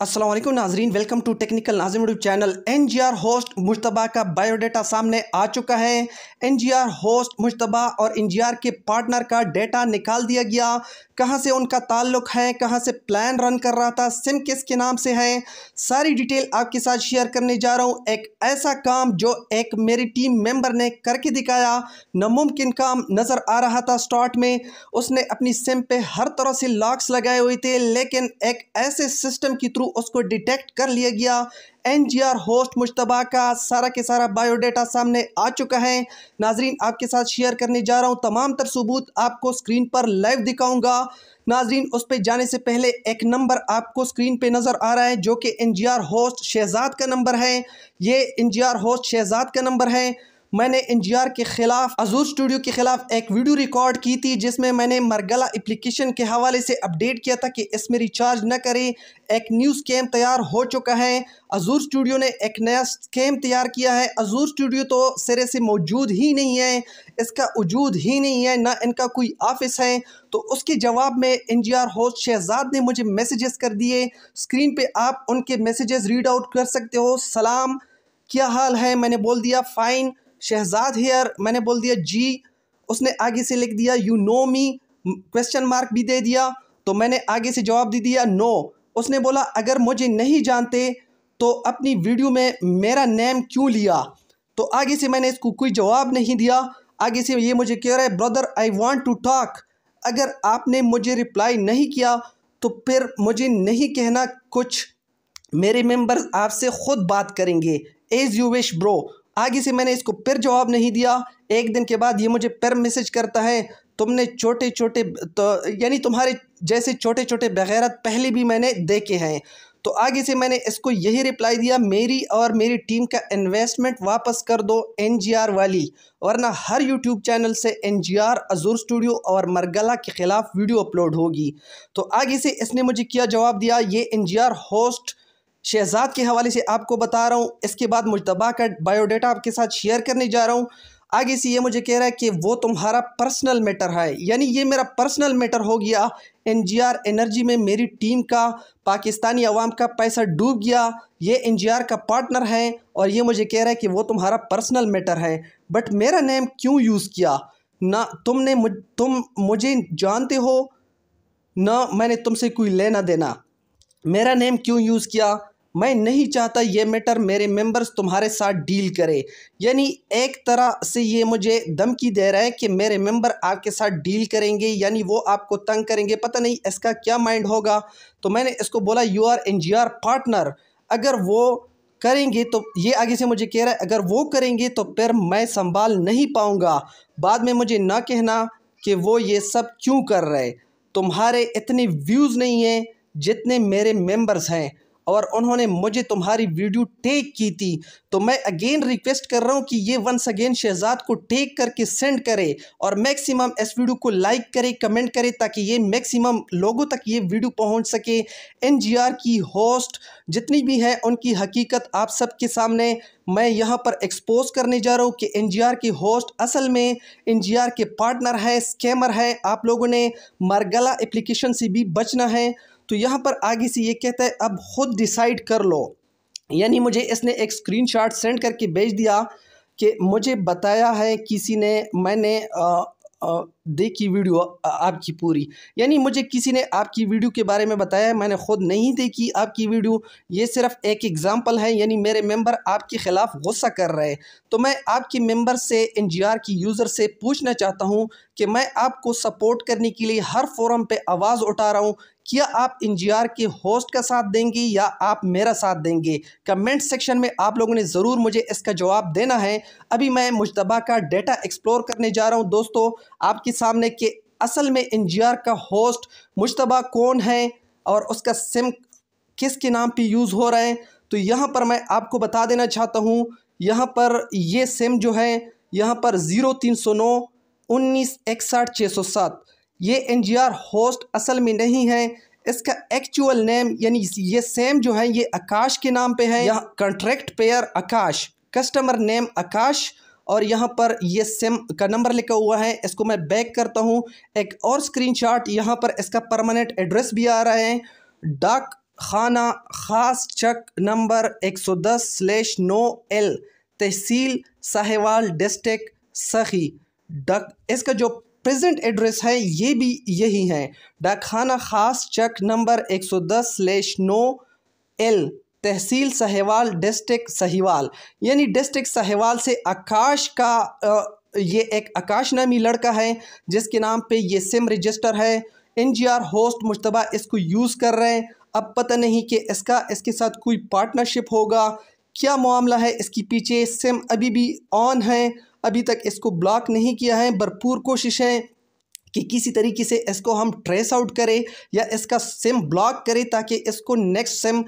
असलम नाजरीन welcome to technical Nazim YouTube channel N G R host Mushtaba का biodata सामने आ चुका है N G R host Mushtaba और एन जी आर के पार्टनर का डेटा निकाल दिया गया कहाँ से उनका ताल्लुक है कहाँ से प्लान रन कर रहा था सिम किसके नाम से है सारी डिटेल आपके साथ शेयर करने जा रहा हूँ एक ऐसा काम जो एक मेरी टीम मेम्बर ने करके दिखाया नामुमकिन काम नज़र आ रहा था स्टार्ट में उसने अपनी सिम पर हर तरह से लॉक्स लगाए हुए थे लेकिन एक ऐसे सिस्टम के थ्रू उसको डिटेक्ट कर लिया गया एनजीआर होस्ट मुशतबा का सारा के सारा बायोडाटा सामने आ चुका है नाजरीन आपके साथ शेयर करने जा रहा हूँ तमाम तर सबूत आपको स्क्रीन पर लाइव दिखाऊंगा नाजरीन उस पर जाने से पहले एक नंबर आपको स्क्रीन पे नज़र आ रहा है जो कि एनजीआर होस्ट शहजाद का नंबर है ये एनजीआर होस्ट शहजाद का नंबर है मैंने एन के खिलाफ अजूर स्टूडियो के खिलाफ एक वीडियो रिकॉर्ड की थी जिसमें मैंने मरगला एप्लीकेशन के हवाले से अपडेट किया था कि इसमें रिचार्ज न करें एक न्यू स्कैम तैयार हो चुका है अजूर स्टूडियो ने एक नया स्कैम तैयार किया है अजूर स्टूडियो तो सिरे से मौजूद ही नहीं है इसका वजूद ही नहीं है ना इनका कोई ऑफिस है तो उसके जवाब में N G R host Shahzad ने मुझे मैसेजेस कर दिए स्क्रीन पर आप उनके मैसेजेस रीड आउट कर सकते हो सलाम क्या हाल है मैंने बोल दिया फ़ाइन शहजाद हेयर मैंने बोल दिया जी उसने आगे से लिख दिया you know me question mark भी दे दिया तो मैंने आगे से जवाब दे दिया नो उसने बोला अगर मुझे नहीं जानते तो अपनी वीडियो में मेरा नेम क्यों लिया तो आगे से मैंने इसको कोई जवाब नहीं दिया आगे से ये मुझे कह रहा है brother I want to talk अगर आपने मुझे रिप्लाई नहीं किया तो फिर मुझे नहीं कहना कुछ मेरे मेंबर्स आपसे ख़ुद बात करेंगे एज़ यू विश ब्रो आगे से मैंने इसको फिर जवाब नहीं दिया एक दिन के बाद ये मुझे फिर मैसेज करता है तुमने छोटे छोटे तो यानी तुम्हारे जैसे छोटे छोटे बगैरत पहले भी मैंने देखे हैं तो आगे से मैंने इसको यही रिप्लाई दिया मेरी और मेरी टीम का इन्वेस्टमेंट वापस कर दो एनजीआर वाली वरना हर यूट्यूब चैनल से एनजीआर अजूर स्टूडियो और मरगला के ख़िलाफ़ वीडियो अपलोड होगी तो आगे से इसने मुझे क्या जवाब दिया ये एन होस्ट शहजाद के हवाले से आपको बता रहा हूँ इसके बाद मुशतबा का बायोडाटा आपके साथ शेयर करने जा रहा हूँ आगे से ये मुझे कह रहा है कि वो तुम्हारा पर्सनल मैटर है यानी ये मेरा पर्सनल मैटर हो गया एन जी आर एनर्जी में मेरी टीम का पाकिस्तानी अवाम का पैसा डूब गया ये एन जी आर का पार्टनर है और ये मुझे कह रहा है कि वो तुम्हारा पर्सनल मैटर है बट मेरा नेम क्यों यूज़ किया ना तुमने मुझ तुम मुझे जानते हो ना मैंने तुमसे कोई लेना देना मेरा नेम क्यों यूज़ किया मैं नहीं चाहता ये मैटर मेरे मेंबर्स तुम्हारे साथ डील करें यानी एक तरह से ये मुझे धमकी दे रहा है कि मेरे मेंबर आपके साथ डील करेंगे यानी वो आपको तंग करेंगे पता नहीं इसका क्या माइंड होगा तो मैंने इसको बोला you are N G R partner अगर वो करेंगे तो ये आगे से मुझे कह रहा है अगर वो करेंगे तो फिर मैं संभाल नहीं पाऊँगा बाद में मुझे ना कहना कि वो ये सब क्यों कर रहे तुम्हारे इतने व्यूज़ नहीं हैं जितने मेरे मेंबर्स हैं और उन्होंने मुझे तुम्हारी वीडियो टेक की थी तो मैं अगेन रिक्वेस्ट कर रहा हूँ कि ये वंस अगेन शहजाद को टेक करके सेंड करे और मैक्सिमम इस वीडियो को लाइक करे कमेंट करे ताकि ये मैक्सिमम लोगों तक ये वीडियो पहुँच सके एन की होस्ट जितनी भी है उनकी हकीकत आप सबके सामने मैं यहाँ पर एक्सपोज करने जा रहा हूँ कि एन के होस्ट असल में एन के पार्टनर हैं स्कैमर हैं आप लोगों ने मरगला एप्लीकेशन से भी बचना है तो यहाँ पर आगे से ये कहता है अब खुद डिसाइड कर लो यानी मुझे इसने एक स्क्रीनशॉट सेंड करके भेज दिया कि मुझे बताया है किसी ने मैंने आ, आ, देखी वीडियो आपकी पूरी यानी मुझे किसी ने आपकी वीडियो के बारे में बताया मैंने खुद नहीं देखी आपकी वीडियो ये सिर्फ एक एग्ज़ाम्पल है यानी मेरे मेंबर आपके ख़िलाफ़ गुस्सा कर रहे हैं तो मैं आपके मेंबर से एन की यूज़र से पूछना चाहता हूँ कि मैं आपको सपोर्ट करने के लिए हर फोरम पर आवाज़ उठा रहा हूँ क्या आप इंजीआर के होस्ट का साथ देंगे या आप मेरा साथ देंगे कमेंट सेक्शन में आप लोगों ने ज़रूर मुझे इसका जवाब देना है अभी मैं मुशतबा का डेटा एक्सप्लोर करने जा रहा हूँ दोस्तों आपके सामने कि असल में एन का होस्ट मुशतबा कौन है और उसका सिम किस के नाम पे यूज़ हो रहा है तो यहाँ पर मैं आपको बता देना चाहता हूँ यहाँ पर ये सिम जो है यहाँ पर ज़ीरो तीन सौ नौ उन्नीस इकसठ छः सौ सात ये एन जी आर होस्ट असल में नहीं है इसका एक्चुअल नेम यानी ये सेम जो है ये आकाश के नाम पे है यहाँ contract payer Akash customer name Akash और यहाँ पर ये सिम का नंबर लिखा हुआ है इसको मैं बैक करता हूँ एक और स्क्रीनशॉट यहाँ पर इसका परमानेंट एड्रेस भी आ रहा है डाक खाना ख़ास चक नंबर एक सौ दस slash no L tehsil Sahiwal district सखी डक इसका जो प्रेजेंट एड्रेस है ये भी यही है डाक खाना ख़ास चक नंबर एक सौ दस slash no L tehsil Sahiwal district Sahiwal यानी डिस्टिक सहेवाल से आकाश का ये एक आकाश नामी लड़का है जिसके नाम पे ये सिम रजिस्टर है एनजीआर होस्ट मुशतबा इसको यूज़ कर रहे हैं अब पता नहीं कि इसका इसके साथ कोई पार्टनरशिप होगा क्या मामला है इसके पीछे सिम अभी भी ऑन है अभी तक इसको ब्लॉक नहीं किया है भरपूर कोशिशें कि किसी तरीके से इसको हम ट्रेस आउट करें या इसका सिम ब्लॉक करें ताकि इसको नेक्स्ट सिम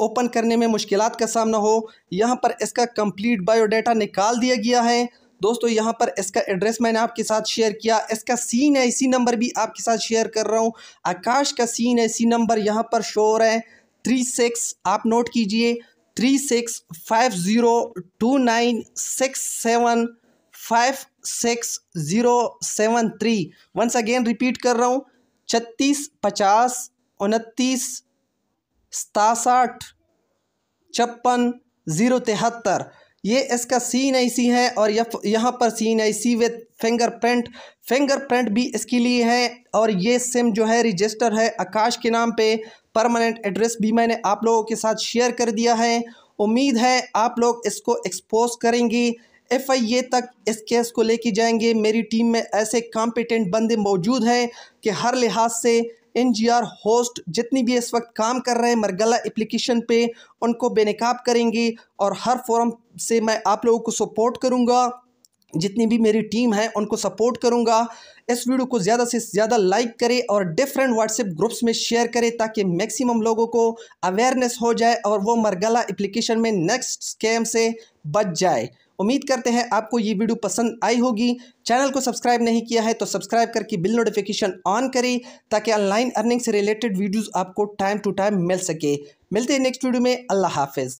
ओपन करने में मुश्किल का सामना हो यहाँ पर इसका कंप्लीट बायोडाटा निकाल दिया गया है दोस्तों यहाँ पर इसका एड्रेस मैंने आपके साथ शेयर किया इसका सीन है इसी नंबर भी आपके साथ शेयर कर रहा हूँ आकाश का सीन है इसी नंबर यहाँ पर शोर है थ्री सिक्स आप नोट कीजिए three six five zero two nine six seven five six zero seven three once again repeat कर रहा हूँ छत्तीस पचास उनतीस सतासठ छप्पन ज़ीरो तिहत्तर ये इसका सीन सी है और यहाँ पर सीन फिंगर विद फिंगर प्रिंट भी इसके लिए है और ये सिम जो है रजिस्टर है आकाश के नाम पे परमानेंट एड्रेस भी मैंने आप लोगों के साथ शेयर कर दिया है उम्मीद है आप लोग इसको एक्सपोज करेंगे एफ आई ए तक इस केस को लेके जाएंगे मेरी टीम में ऐसे कॉम्पिटेंट बंदे मौजूद हैं कि हर लिहाज से एन जी आर होस्ट जितनी भी इस वक्त काम कर रहे हैं मरगला एप्लीकेशन पे उनको बेनकाब करेंगे और हर फॉरम से मैं आप लोगों को सपोर्ट करूँगा जितनी भी मेरी टीम है उनको सपोर्ट करूँगा इस वीडियो को ज़्यादा से ज़्यादा लाइक करें और डिफरेंट व्हाट्सएप ग्रुप्स में शेयर करें ताकि मैक्सिमम लोगों को अवेयरनेस हो जाए और वो मरगला एप्लीकेशन में नेक्स्ट स्कैम से बच जाए उम्मीद करते हैं आपको ये वीडियो पसंद आई होगी चैनल को सब्सक्राइब नहीं किया है तो सब्सक्राइब करके बिल नोटिफिकेशन ऑन करें ताकि ऑनलाइन अर्निंग से रिलेटेड वीडियोज़ आपको टाइम टू टाइम मिल सके मिलते हैं नेक्स्ट वीडियो में अल्लाह हाफिज़